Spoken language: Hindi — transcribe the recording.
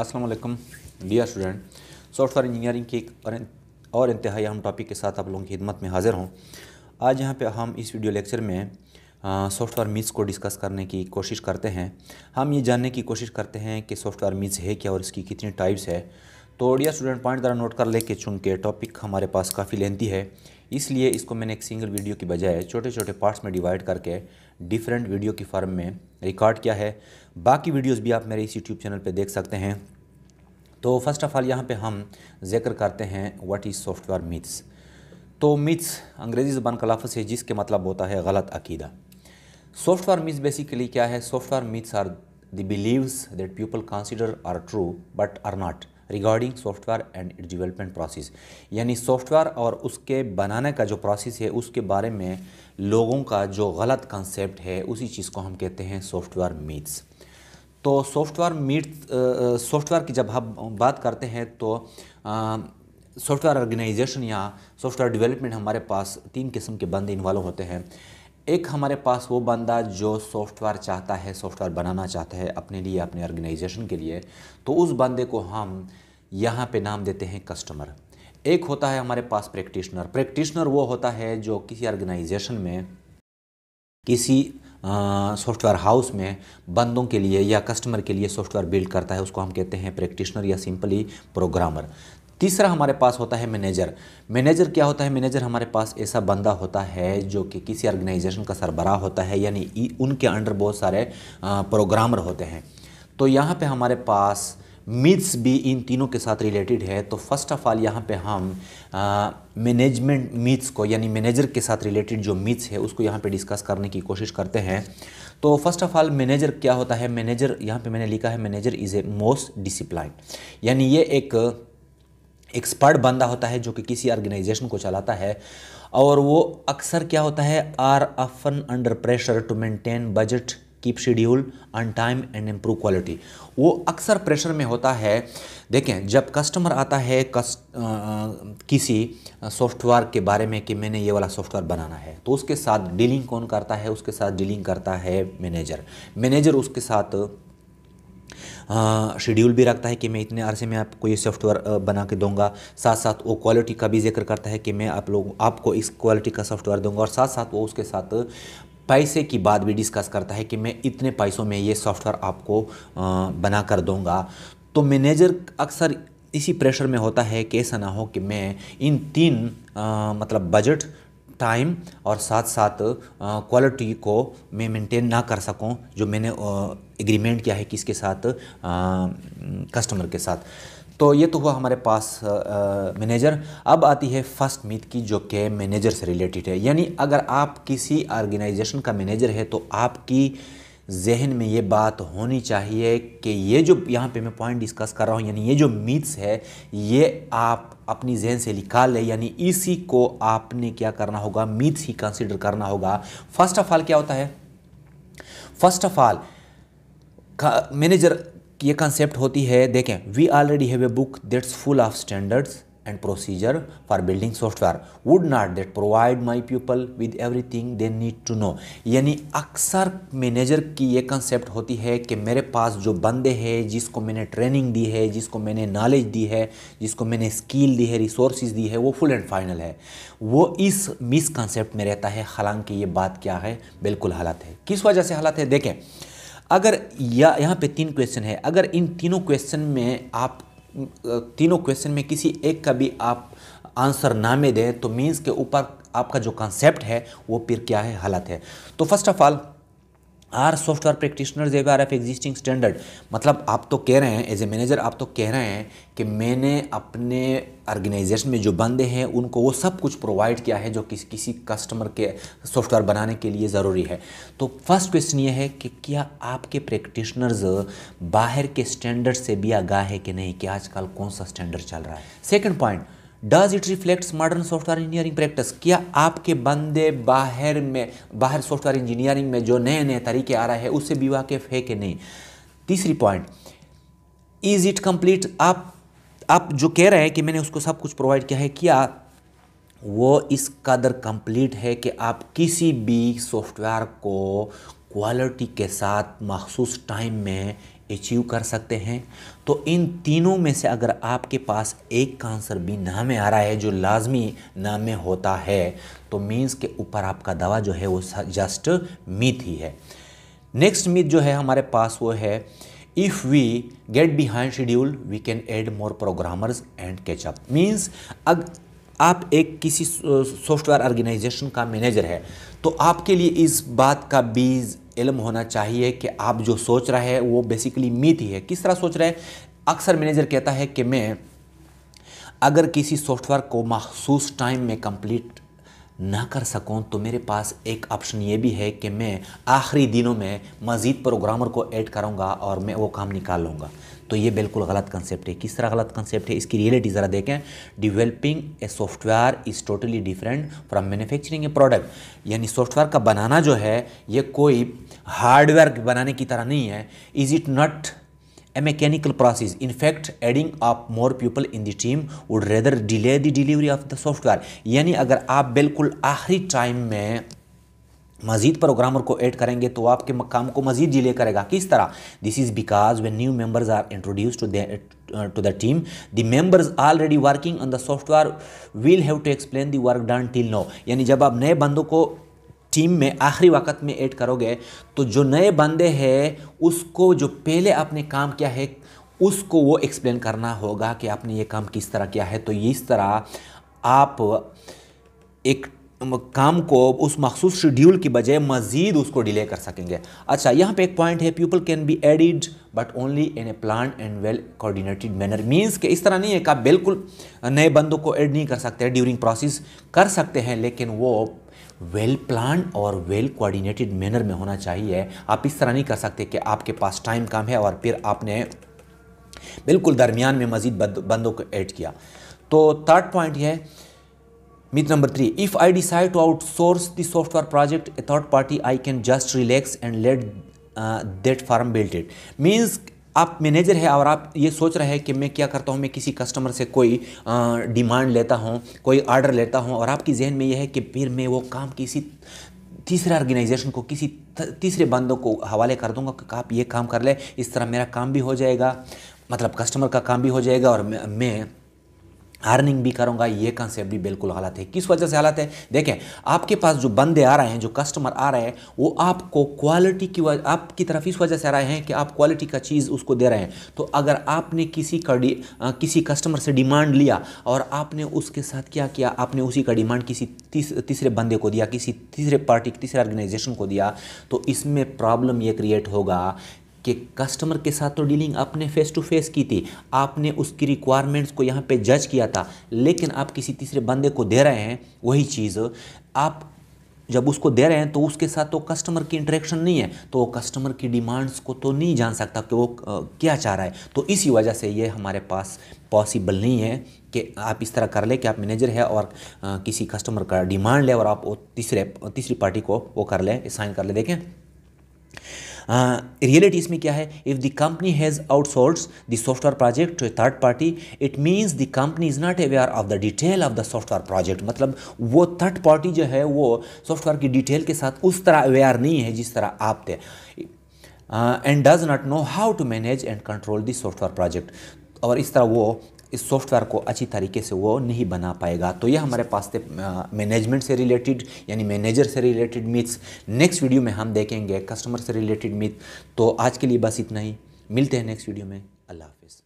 Aslam dear student software engineering के एक और इंतहाई अहम टॉपिक के साथ आप लोगों की खिदमत में हाज़िर हूँ आज यहाँ पे हम इस वीडियो लेक्चर में सॉफ्टवेयर मिस को डिस्कस करने की कोशिश करते हैं हम ये जानने की कोशिश करते हैं कि सॉफ्टवेयर मिस है क्या और इसकी कितनी टाइप्स है तो डियर स्टूडेंट पॉइंट ज़रा नोट कर लेके चूँकि टॉपिक हमारे पास काफ़ी लेंथी है इसलिए इसको मैंने एक सिंगल वीडियो की बजाय छोटे छोटे पार्ट्स में डिवाइड करके डिफरेंट वीडियो की फॉर्म में रिकॉर्ड किया है बाकी वीडियोस भी आप मेरे इस यूट्यूब चैनल पे देख सकते हैं तो फर्स्ट ऑफ़ ऑल यहाँ पे हम जिक्र करते हैं व्हाट इज़ सॉफ्टवेयर मिथ्स तो मिथ्स अंग्रेज़ी ज़बान का लफ्ज़ है जिसके मतलब होता है गलत अकीदा सॉफ्टवेयर मिथ्स बेसिकली क्या है software myths are the beliefs that people consider are true but are not regarding software and development process यानी सॉफ्टवेयर और उसके बनाने का जो प्रोसेस है उसके बारे में लोगों का जो गलत कंसेप्ट है उसी चीज़ को हम कहते हैं सॉफ्टवेयर मीट्स तो सॉफ्टवेयर मीट सॉफ्टवेयर की जब हम हाँ बात करते हैं तो सॉफ्टवेयर ऑर्गेनाइजेशन या सॉफ्टवेयर डेवलपमेंट हमारे पास तीन किस्म के बंदे इन्वॉल्व होते हैं एक हमारे पास वो बंदा जो सॉफ्टवेयर चाहता है सॉफ्टवेयर बनाना चाहता है अपने लिए अपने ऑर्गेनाइजेशन के लिए तो उस बंदे को हम यहाँ पे नाम देते हैं कस्टमर एक होता है हमारे पास प्रैक्टिशनर प्रैक्टिशनर वो होता है जो किसी ऑर्गेनाइजेशन में किसी सॉफ्टवेयर हाउस में बंदों के लिए या कस्टमर के लिए सॉफ्टवेयर बिल्ड करता है उसको हम कहते हैं प्रैक्टिशनर या सिंपली प्रोग्रामर तीसरा हमारे पास होता है मैनेजर मैनेजर क्या होता है मैनेजर हमारे पास ऐसा बंदा होता है जो कि किसी ऑर्गेनाइजेशन का सरबराह होता है यानी उनके अंडर बहुत सारे प्रोग्रामर होते हैं तो यहाँ पे हमारे पास मिथ्स भी इन तीनों के साथ रिलेटेड है तो फर्स्ट ऑफ ऑल यहाँ पे हम मैनेजमेंट मिथ्स को यानी मैनेजर के साथ रिलेटेड जो मिथ्स है उसको यहाँ पे डिस्कस करने की कोशिश करते हैं तो फर्स्ट ऑफ ऑल मैनेजर क्या होता है मैनेजर यहाँ पे मैंने लिखा है manager is a most discipline यानी ये एक एक्सपर्ट बंदा होता है जो कि किसी ऑर्गेनाइजेशन को चलाता है और वो अक्सर क्या होता है are often under pressure to maintain budget keep schedule on time and improve quality वो अक्सर प्रेशर में होता है देखें जब कस्टमर आता है कस्ट, आ, किसी सॉफ्टवेयर के बारे में कि मैंने ये वाला सॉफ्टवेयर बनाना है तो उसके साथ डीलिंग कौन करता है उसके साथ डीलिंग करता है मैनेजर मैनेजर उसके साथ शेड्यूल भी रखता है कि मैं इतने अरसे में आपको ये सॉफ्टवेयर बना के दूंगा साथ साथ वो क्वालिटी का भी जिक्र करता है कि मैं आप लोग आपको इस क्वालिटी का सॉफ्टवेयर दूंगा और साथ साथ वो उसके साथ पैसे की बात भी डिस्कस करता है कि मैं इतने पैसों में ये सॉफ्टवेयर आपको बना कर दूँगा तो मैनेजर अक्सर इसी प्रेशर में होता है कि ऐसा ना हो कि मैं इन तीन आ, मतलब बजट टाइम और साथ साथ क्वालिटी को मैं मेंटेन ना कर सकूं जो मैंने एग्रीमेंट किया है किसके साथ कस्टमर के साथ तो ये तो हुआ हमारे पास मैनेजर अब आती है फर्स्ट मीट की जो कि मैनेजर से रिलेटेड है यानी अगर आप किसी ऑर्गेनाइजेशन का मैनेजर है तो आपकी जहन में ये बात होनी चाहिए कि ये जो यहाँ पे मैं पॉइंट डिस्कस कर रहा हूँ यानी ये जो मिथ्स है ये आप अपनी जहन से निकाल लें यानी इसी को आपने क्या करना होगा मिथ्स ही कंसिडर करना होगा फर्स्ट ऑफ ऑल क्या होता है फर्स्ट ऑफ ऑल मैनेजर ये कंसेप्ट होती है देखें we already have a book that's full of standards and procedure for building software would not not provide my people with everything they need to know यानी अक्सर मैनेजर की ये कंसेप्ट होती है कि मेरे पास जो बंदे हैं जिसको मैंने ट्रेनिंग दी है जिसको मैंने नॉलेज दी है जिसको मैंने स्किल दी है रिसोर्स दी है वो फुल एंड फाइनल है वो इस मिस में रहता है हालांकि ये बात क्या है बिल्कुल हालत है किस वजह से हालत है देखें अगर या यहाँ पे तीन क्वेश्चन है अगर इन तीनों क्वेश्चन में आप तीनों क्वेश्चन में किसी एक का भी आप आंसर ना में दें तो मीन्स के ऊपर आपका जो कॉन्सेप्ट है वो फिर क्या है हालत है तो first of all are software practitioner जे आर एफ एग्जिस्टिंग स्टैंडर्ड मतलब आप तो कह रहे हैं एज ए मैनेजर आप तो कह रहे हैं कि मैंने अपने ऑर्गेनाइजेशन में जो बंदे हैं उनको वो सब कुछ प्रोवाइड किया है जो किस किसी कस्टमर के सॉफ्टवेयर बनाने के लिए ज़रूरी है तो फर्स्ट क्वेश्चन ये है कि क्या आपके प्रैक्टिशनर्स बाहर के स्टैंडर्ड से भी आगाह है कि नहीं कि आजकल कौन सा स्टैंडर्ड चल रहा है second point does it reflects modern software engineering practice क्या आपके बंदे बाहर में बाहर सॉफ्टवेयर इंजीनियरिंग में जो नए नए तरीके आ रहे हैं उससे भी वाकिफ है कि नहीं तीसरी पॉइंट इज़ इट कंप्लीट आप आप जो कह रहे हैं कि मैंने उसको सब कुछ प्रोवाइड किया है क्या वो इस कदर कंप्लीट है कि आप किसी भी सॉफ्टवेयर को क्वालिटी के साथ मखसूस टाइम में अचीव कर सकते हैं तो इन तीनों में से अगर आपके पास एक का आंसर बी ना में आ रहा है जो लाजमी ना में होता है तो मीन्स के ऊपर आपका दवा जो है वो जस्ट मीथ ही है नेक्स्ट मीथ जो है हमारे पास वो है if we get behind schedule we can add more programmers and catch up means अग आप एक किसी सॉफ्टवेयर ऑर्गेनाइजेशन का मैनेजर है तो आपके लिए इस बात का बीज इल्म होना चाहिए कि आप जो सोच रहे हैं वो बेसिकली मीत ही है किस तरह सोच रहे हैं अक्सर मैनेजर कहता है कि मैं अगर किसी सॉफ्टवेयर को मखसूस टाइम में कंप्लीट ना कर सकूं तो मेरे पास एक ऑप्शन ये भी है कि मैं आखिरी दिनों में मज़ीद प्रोग्रामर को ऐड करूंगा और मैं वो काम निकाल लूँगा तो ये बिल्कुल गलत कंसेप्ट है किस तरह गलत कंसेप्ट है इसकी रियलिटी ज़रा देखें developing a software is totally different from manufacturing a product यानी सॉफ्टवेयर का बनाना जो है ये कोई हार्डवेयर बनाने की तरह नहीं है is it not a mechanical process in adding of more people in the team would rather delay the delivery of the software यानी अगर आप बिल्कुल आखिरी टाइम में मजीद प्रोग्रामर को ऐड करेंगे तो आपके मकाम को मजीद डिले करेगा किस तरह this is because way new members are introduce to to the team the members already working on the software will have to explain the work done till now यानी जब आप नए बंदों को टीम में आखिरी वक्त में ऐड करोगे तो जो नए बंदे हैं उसको जो पहले आपने काम किया है उसको वो एक्सप्लेन करना होगा कि आपने ये काम किस तरह किया है तो इस तरह आप एक काम को उस मखसूस शेड्यूल की बजाय मज़ीद उसको डिले कर सकेंगे अच्छा यहाँ पे एक पॉइंट है people can be added but only in a plan and well coordinated manner means के इस तरह नहीं है कि आप बिल्कुल नए बंदों को ऐड नहीं कर सकते ड्यूरिंग प्रोसेस कर सकते हैं लेकिन वो वेल प्लान और वेल कोऑर्डिनेटेड मैनर में होना चाहिए आप इस तरह नहीं कर सकते कि आपके पास टाइम कम है और फिर आपने बिल्कुल दरमियान में मज़ीद बंदों को ऐड किया तो थर्ड पॉइंट यह है मित्र number three if I decide to outsource this software project a third party I can just relax and let that firm built it means आप मैनेजर है और आप ये सोच रहे हैं कि मैं क्या करता हूँ मैं किसी कस्टमर से कोई डिमांड uh, लेता हूँ कोई ऑर्डर लेता हूँ और आपकी जहन में यह है कि फिर मैं वो काम किसी तीसरे ऑर्गेनाइजेशन को किसी तीसरे बंदों को हवाले कर दूंगा कि आप ये काम कर ले इस तरह मेरा काम भी हो जाएगा मतलब कस्टमर का काम भी हो जाएगा और मैं अर्निंग भी करूँगा ये कंसेप्ट भी बिल्कुल गलत है किस वजह से गलत है देखें आपके पास जो बंदे आ रहे हैं जो कस्टमर आ रहे हैं वो आपको क्वालिटी की वजह आपकी तरफ इस वजह से आ रहे हैं कि आप क्वालिटी का चीज़ उसको दे रहे हैं तो अगर आपने किसी का किसी कस्टमर से डिमांड लिया और आपने उसके साथ क्या किया आपने उसी का डिमांड किसी तीस, तीसरे बंदे को दिया किसी तीसरे पार्टी तीसरे ऑर्गेनाइजेशन को दिया तो इसमें प्रॉब्लम ये क्रिएट होगा कि कस्टमर के साथ तो डीलिंग आपने फेस टू फेस की थी आपने उसकी रिक्वायरमेंट्स को यहाँ पे जज किया था लेकिन आप किसी तीसरे बंदे को दे रहे हैं वही चीज़ आप जब उसको दे रहे हैं तो उसके साथ तो कस्टमर की इंटरेक्शन नहीं है तो वो कस्टमर की डिमांड्स को तो नहीं जान सकता कि वो क्या चाह रहा है तो इसी वजह से ये हमारे पास पॉसिबल नहीं है कि आप इस तरह कर ले कि आप मैनेजर है और किसी कस्टमर का डिमांड ले और आप वो तीसरे तीसरी पार्टी को वो कर लें साइन कर ले देखें रियलिटीज़ में क्या है if the company has outsource the software project to a third party it means the company is not aware of the detail of the software project मतलब वो थर्ड पार्टी जो है वो सॉफ्टवेयर की डिटेल के साथ उस तरह अवेयर नहीं है जिस तरह आप थे and does not know how to manage and control the software project और इस तरह वो इस सॉफ्टवेयर को अच्छी तरीके से वो नहीं बना पाएगा तो ये हमारे पास थे मैनेजमेंट से रिलेटेड यानी मैनेजर से रिलेटेड मिथ्स नेक्स्ट वीडियो में हम देखेंगे कस्टमर से रिलेटेड मिथ तो आज के लिए बस इतना ही मिलते हैं नेक्स्ट वीडियो में अल्लाह हाफिज़